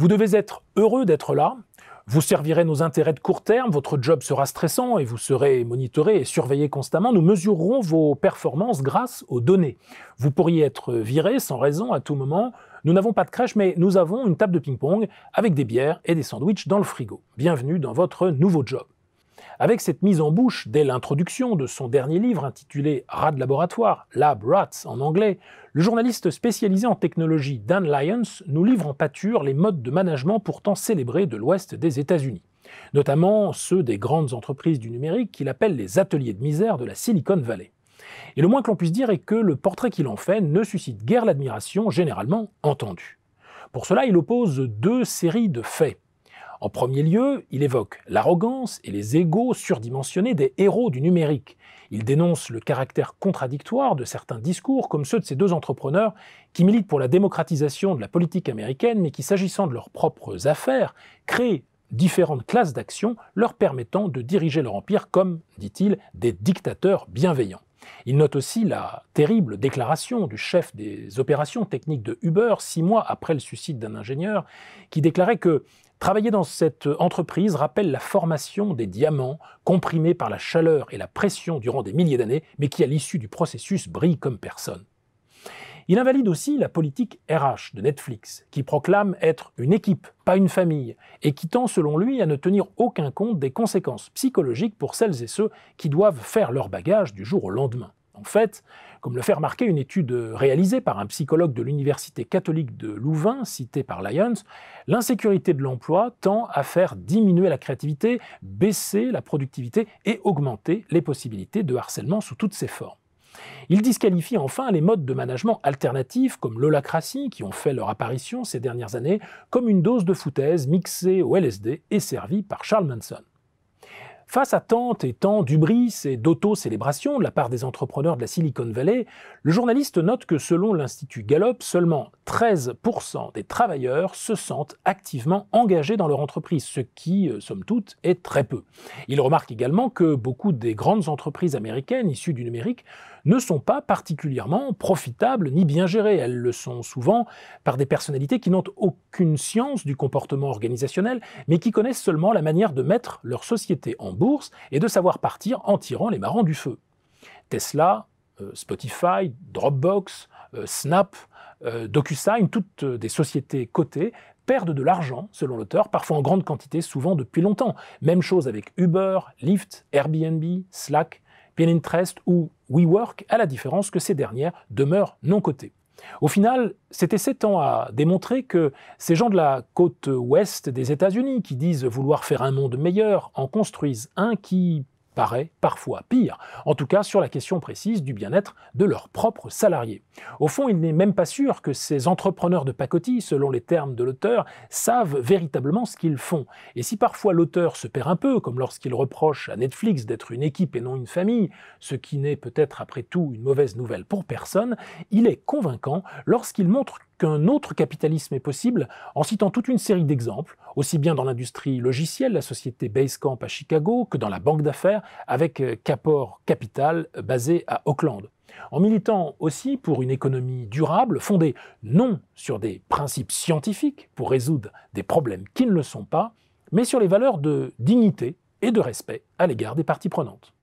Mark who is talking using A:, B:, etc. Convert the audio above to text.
A: Vous devez être heureux d'être là. Vous servirez nos intérêts de court terme, votre job sera stressant et vous serez monitoré et surveillé constamment. Nous mesurerons vos performances grâce aux données. Vous pourriez être viré sans raison à tout moment. Nous n'avons pas de crèche, mais nous avons une table de ping-pong avec des bières et des sandwichs dans le frigo. Bienvenue dans votre nouveau job. Avec cette mise en bouche dès l'introduction de son dernier livre intitulé Rad de laboratoire, Lab Rats en anglais, le journaliste spécialisé en technologie Dan Lyons nous livre en pâture les modes de management pourtant célébrés de l'Ouest des États-Unis, notamment ceux des grandes entreprises du numérique qu'il appelle les ateliers de misère de la Silicon Valley. Et le moins que l'on puisse dire est que le portrait qu'il en fait ne suscite guère l'admiration généralement entendue. Pour cela, il oppose deux séries de faits. En premier lieu, il évoque l'arrogance et les égaux surdimensionnés des héros du numérique. Il dénonce le caractère contradictoire de certains discours, comme ceux de ces deux entrepreneurs qui militent pour la démocratisation de la politique américaine, mais qui, s'agissant de leurs propres affaires, créent différentes classes d'actions leur permettant de diriger leur empire comme, dit-il, des dictateurs bienveillants. Il note aussi la terrible déclaration du chef des opérations techniques de Uber six mois après le suicide d'un ingénieur qui déclarait que Travailler dans cette entreprise rappelle la formation des diamants comprimés par la chaleur et la pression durant des milliers d'années, mais qui à l'issue du processus brille comme personne. Il invalide aussi la politique RH de Netflix, qui proclame être une équipe, pas une famille, et qui tend selon lui à ne tenir aucun compte des conséquences psychologiques pour celles et ceux qui doivent faire leur bagage du jour au lendemain. En fait, comme le fait remarquer une étude réalisée par un psychologue de l'Université catholique de Louvain, citée par Lyons, l'insécurité de l'emploi tend à faire diminuer la créativité, baisser la productivité et augmenter les possibilités de harcèlement sous toutes ses formes. Il disqualifie enfin les modes de management alternatifs comme l'holacratie, qui ont fait leur apparition ces dernières années, comme une dose de foutaise mixée au LSD et servie par Charles Manson. Face à tant et tant d'ubris et d'auto-célébrations de la part des entrepreneurs de la Silicon Valley, le journaliste note que selon l'Institut Gallup, seulement 13% des travailleurs se sentent activement engagés dans leur entreprise, ce qui, euh, somme toute, est très peu. Il remarque également que beaucoup des grandes entreprises américaines issues du numérique ne sont pas particulièrement profitables ni bien gérées. Elles le sont souvent par des personnalités qui n'ont aucune science du comportement organisationnel, mais qui connaissent seulement la manière de mettre leur société en bourse et de savoir partir en tirant les marrons du feu. Tesla, euh, Spotify, Dropbox, euh, Snap euh, DocuSign, toutes euh, des sociétés cotées, perdent de l'argent, selon l'auteur, parfois en grande quantité, souvent depuis longtemps. Même chose avec Uber, Lyft, Airbnb, Slack, Pinterest ou WeWork, à la différence que ces dernières demeurent non cotées. Au final, c'était sept ans à démontrer que ces gens de la côte ouest des États-Unis qui disent vouloir faire un monde meilleur en construisent un qui paraît parfois pire, en tout cas sur la question précise du bien-être de leurs propres salariés. Au fond, il n'est même pas sûr que ces entrepreneurs de pacotille, selon les termes de l'auteur, savent véritablement ce qu'ils font. Et si parfois l'auteur se perd un peu, comme lorsqu'il reproche à Netflix d'être une équipe et non une famille, ce qui n'est peut-être après tout une mauvaise nouvelle pour personne, il est convaincant lorsqu'il montre qu'un autre capitalisme est possible en citant toute une série d'exemples, aussi bien dans l'industrie logicielle, la société Basecamp à Chicago, que dans la banque d'affaires avec euh, Capor Capital euh, basée à Auckland. En militant aussi pour une économie durable, fondée non sur des principes scientifiques pour résoudre des problèmes qui ne le sont pas, mais sur les valeurs de dignité et de respect à l'égard des parties prenantes.